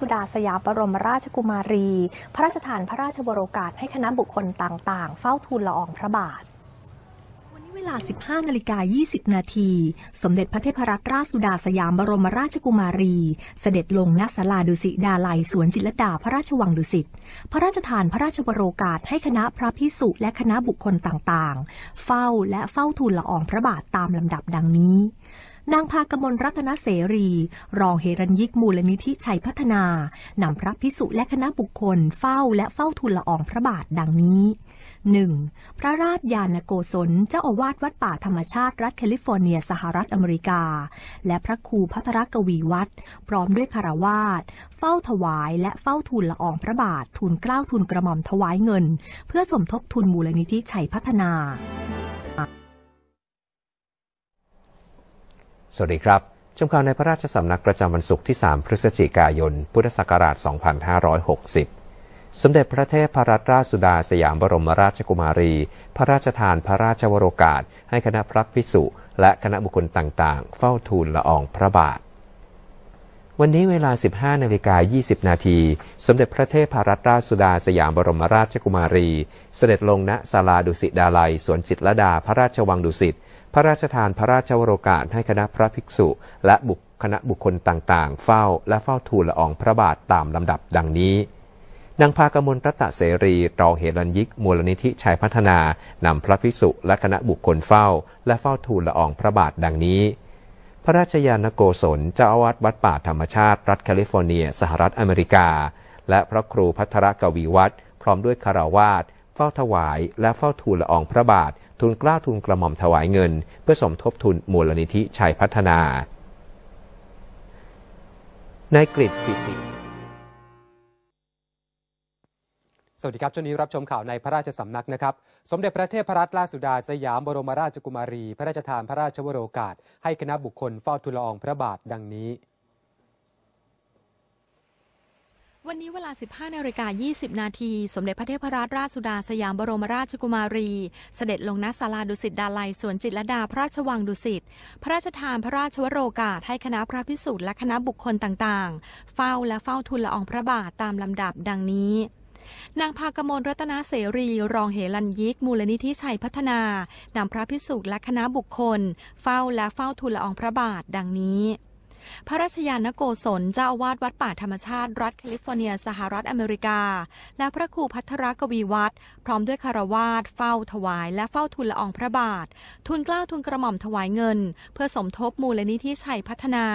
สุดาสยามบรมราชกุมารี พระราชทานพระราชบรโอกาสให้คณะบุคคลต่างๆ เฝ้าทูลละอองพระบาทเวลา 15นาฬิกา20นาที สมเด็จพระเทพรัตนราชสุดาสยามบรมราชกุมารี เสด็จลงณศาลาดุสิดาลัยสวนจิตรดาพระราชวังดุสิต พระราชทานพระราชบรโอกาสให้คณะพระพิสุและคณะบุคคลต่างๆ เฝ้าและเฝ้าทูลละอองพระบาทตามลำดับดังนี้นางพากมลรัตนเสรี รองเฮรัญยิก มูลนิธิชัยพัฒนา นำพระพิสุและคณะบุคคล เฝ้าและเฝ้าทูลละอองพระบาทดังนี้ 1. พระราชยานโกศลเจ้าอาวาสวัดป่าธรรมชาติ รัฐแคลิฟอร์เนียสหรัฐอเมริกา และพระครูพัทรกวีวัด พร้อมด้วยคารวาสเฝ้าถวายและเฝ้าทูลละอองพระบาททูลเกล้าทูลกระหม่อมถวายเงิน เพื่อสมทบทุนมูลนิธิชัยพัฒนาวัสดีครับ ชมข่าวในพระราชสำนักประจำวันศุกร์ที่ 3 พฤศจิกายน พุทธศักราช 2560 สมเด็จพระเทพรัตนราชสุดาสยามบรมราชกุมารี พระราชทานพระราชวโรกาสให้คณะพระภิกษุและคณะบุคคลต่างๆ เฝ้าทูลละอองพระบาท วันนี้เวลา 15 นาฬิกา 20 นาที สมเด็จพระเทพรัตนราชสุดาสยามบรมราชกุมารี เสด็จลงณศาลาดุสิตดาลัยสวนจิตระดาพระราชวังดุสิตพระราชทานพระราชวโรกาสให้คณะพระภิกษุและบุคคณะบุคคลต่างๆ เฝ้าและเฝ้าทูลละอองพระบาทตามลำดับดังนี้นางพากมลรัตเสรีตรองเหรัญยิกมูลนิธิชัยพัฒนานำพระภิกษุ และคณะบุคคลเฝ้าและเฝ้าทูลละอองพระบาทดังนี้ พระราชยานโกศลเจ้าอาวาสวัดป่าธรรมชาติรัฐแคลิฟอร์เนียสหรัฐอเมริกา และพระครูพัทรกวีวัตรพร้อมด้วยคารวาสเฝ้าถวาย และเฝ้าทูลละอองพระบาททุนกล้าทุนกระหม่อมถวายเงิน เพื่อสมทบทุนมูลนิธิชัยพัฒนานายกรษปิติสวัสดีครับ ช่วงนี้รับชมข่าวในพระราชสำนักนะครับ สมเด็จพระเทพรัตนราชสุดาสยามบรมราชกุมารี พระราชทานพระราชวโรกาส ให้คณะบุคคลเฝ้าทูลอองพระบาทดังนี้วันนี้เวลา 15นาฬิกา20 นาที สมเด็จพระเทพรัตนราชสุดาสยามบรมราชกุมารี เสด็จลงณศาลาดุสิตดาลัยสวนจิตรดาพระราชวังดุสิต พระราชทานพระราชวโรกาส ให้คณะพระพิสุทธิ์และคณะบุคคลต่างๆ เฝ้าและเฝ้าทูลละอองพระบาทตามลำดับดังนี้ นางภากมลรัตนาเสรี รองเหรันยิก มูลนิธิชัยพัฒนานำพระพิสุทธิ์และคณะบุคคล เฝ้าและเฝ้าทูลละอองพระบาทดังนี้พระราชยานโกศลเจ้าอาวาสวัดป่าธรรมชาติรัฐแคลิฟอร์เนียสหรัฐอเมริกา และพระครูพัทรกวีวัด พร้อมด้วยคารวาสเฝ้าถวาย และเฝ้าทุนละอองพระบาท ทุนกล้าวทุนกระหม่อมถวายเงิน เพื่อสมทบมูลนิธิชัยพัฒนา